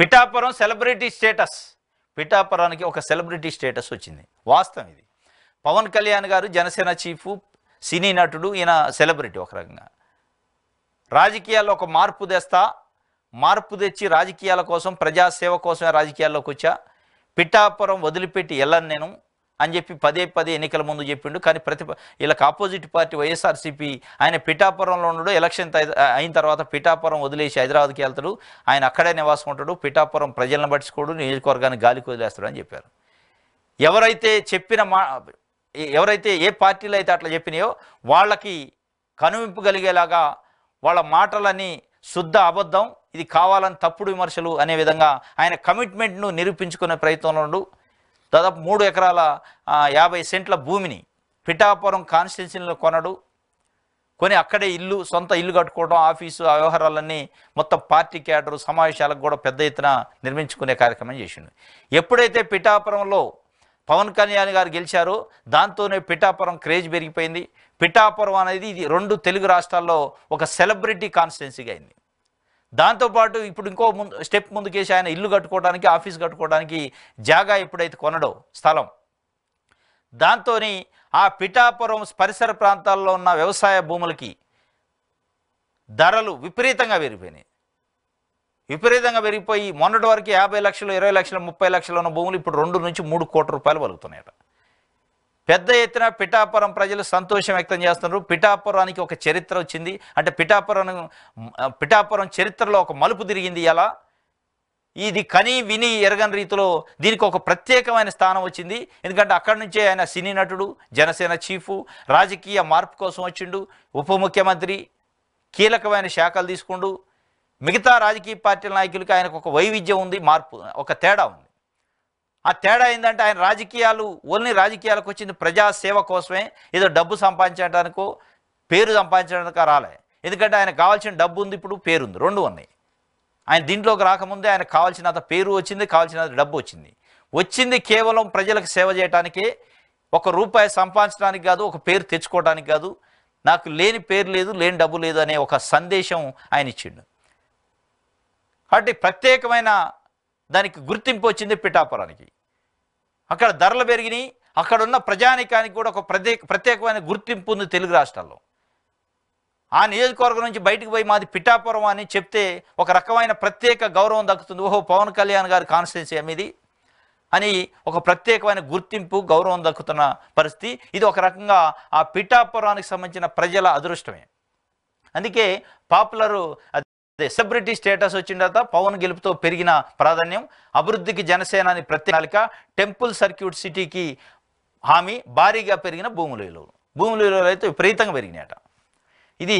Pithapuram celebrity status పిఠాపురానికి ఒక celebrity status వచ్చింది వాస్తవం ఇది పవన్ కళ్యాణ్ గారు జనసేన చీఫ్ సినీ నటుడు ఈయన సెలబ్రిటీ ఒక రకంగా రాజకీయాల్లో ఒక మార్పు తెస్తా మార్పు తెచ్చి రాజకీయాల కోసం ప్రజాసేవ కోసమే రాజకీయాల్లోకి వచ్చా పిఠాపురం వదిలిపెట్టి వెళ్ళను నేను అని చెప్పి పదే పదే ఎన్నికల ముందు చెప్పిండు కానీ ప్రతి వీళ్ళకి ఆపోజిట్ పార్టీ వైఎస్ఆర్సీపీ ఆయన పిఠాపురంలో ఉండడు ఎలక్షన్ అయిన తర్వాత పిఠాపురం వదిలేసి హైదరాబాద్కి వెళ్తాడు ఆయన అక్కడే నివాసం ఉంటాడు పిఠాపురం ప్రజలను పట్టించుకోడు నియోజకవర్గాన్ని గాలికి వదిలేస్తాడు అని చెప్పారు ఎవరైతే చెప్పిన మా ఎవరైతే ఏ పార్టీలు అయితే అట్లా చెప్పినాయో వాళ్ళకి కనువింపగలిగేలాగా వాళ్ళ మాటలని శుద్ధ అబద్ధం ఇది కావాలని తప్పుడు విమర్శలు అనే విధంగా ఆయన కమిట్మెంట్ను నిరూపించుకునే ప్రయత్నంలో దాదాపు మూడు ఎకరాల యాభై సెంట్ల భూమిని పిఠాపురం కాన్స్టిట్యున్సీలో కొనడు కొని అక్కడే ఇల్లు సొంత ఇల్లు కట్టుకోవడం ఆఫీసు వ్యవహారాలన్నీ మొత్తం పార్టీ క్యాడర్ సమావేశాలకు కూడా పెద్ద ఎత్తున నిర్మించుకునే కార్యక్రమం చేసిండు ఎప్పుడైతే పిఠాపురంలో పవన్ కళ్యాణ్ గారు గెలిచారో దాంతోనే పిఠాపురం క్రేజ్ పెరిగిపోయింది పిఠాపురం అనేది ఇది రెండు తెలుగు రాష్ట్రాల్లో ఒక సెలబ్రిటీ కాన్స్టిట్యున్సీగా అయింది దాంతోపాటు ఇప్పుడు ఇంకో ముందు స్టెప్ ముందుకేసి ఆయన ఇల్లు కట్టుకోవడానికి ఆఫీస్ కట్టుకోవడానికి జాగా ఎప్పుడైతే కొనడో స్థలం దాంతో ఆ పిఠాపురం పరిసర ప్రాంతాల్లో ఉన్న వ్యవసాయ భూములకి ధరలు విపరీతంగా పెరిగిపోయినాయి విపరీతంగా పెరిగిపోయి మొన్నటి వరకు యాభై లక్షలు ఇరవై లక్షలు ముప్పై లక్షలు ఉన్న భూములు ఇప్పుడు రెండు నుంచి మూడు కోట్ల రూపాయలు పలుకుతున్నాయట పెద్ద ఎత్తున పిఠాపురం ప్రజలు సంతోషం వ్యక్తం చేస్తున్నారు పిఠాపురానికి ఒక చరిత్ర వచ్చింది అంటే పిఠాపురం పిఠాపురం చరిత్రలో ఒక మలుపు తిరిగింది ఎలా ఇది కని విని ఎరగని రీతిలో దీనికి ఒక ప్రత్యేకమైన స్థానం వచ్చింది ఎందుకంటే అక్కడి నుంచే ఆయన సినీ నటుడు జనసేన చీఫు రాజకీయ మార్పు కోసం వచ్చిండు ఉప ముఖ్యమంత్రి కీలకమైన శాఖలు తీసుకుండు మిగతా రాజకీయ పార్టీల నాయకులకి ఆయనకు ఒక వైవిధ్యం ఉంది మార్పు ఒక తేడా ఉంది ఆ తేడా ఏంటంటే ఆయన రాజకీయాలు ఓన్లీ రాజకీయాలకు వచ్చింది ప్రజాసేవ కోసమే ఏదో డబ్బు సంపాదించడానికో పేరు సంపాదించడానికో రాలే ఎందుకంటే ఆయన కావాల్సిన డబ్బు ఉంది ఇప్పుడు పేరు ఉంది రెండు ఉన్నాయి ఆయన దీంట్లోకి రాకముందే ఆయన కావాల్సినంత పేరు వచ్చింది కావాల్సినంత డబ్బు వచ్చింది వచ్చింది కేవలం ప్రజలకు సేవ చేయడానికి ఒక రూపాయి సంపాదించడానికి కాదు ఒక పేరు తెచ్చుకోవడానికి కాదు నాకు లేని పేరు లేదు లేని డబ్బు లేదు అనే ఒక సందేశం ఆయన ఇచ్చిండు కాబట్టి ప్రత్యేకమైన దానికి గుర్తింపు వచ్చింది పిఠాపురానికి అక్కడ ధరలు పెరిగినాయి అక్కడున్న ప్రజానికానికి కూడా ఒక ప్రత్యేక ప్రత్యేకమైన గుర్తింపు ఉంది తెలుగు రాష్ట్రాల్లో ఆ నియోజకవర్గం నుంచి బయటకు పోయి మాది పిఠాపురం అని చెప్తే ఒక రకమైన ప్రత్యేక గౌరవం దక్కుతుంది ఓహో పవన్ కళ్యాణ్ గారి కాన్స్టిట్యున్సీ అనేది అని ఒక ప్రత్యేకమైన గుర్తింపు గౌరవం దక్కుతున్న పరిస్థితి ఇది ఒక రకంగా ఆ పిఠాపురానికి సంబంధించిన ప్రజల అదృష్టమే అందుకే పాపులరు అదే స్టేటస్ వచ్చిన తర్వాత పవన్ గెలుపుతో పెరిగిన ప్రాధాన్యం అభివృద్ధికి జనసేన అని ప్రత్యేక టెంపుల్ సర్క్యూట్ సిటీకి హామీ భారీగా పెరిగిన భూములు భూములు అయితే విపరీతంగా పెరిగినాయట ఇది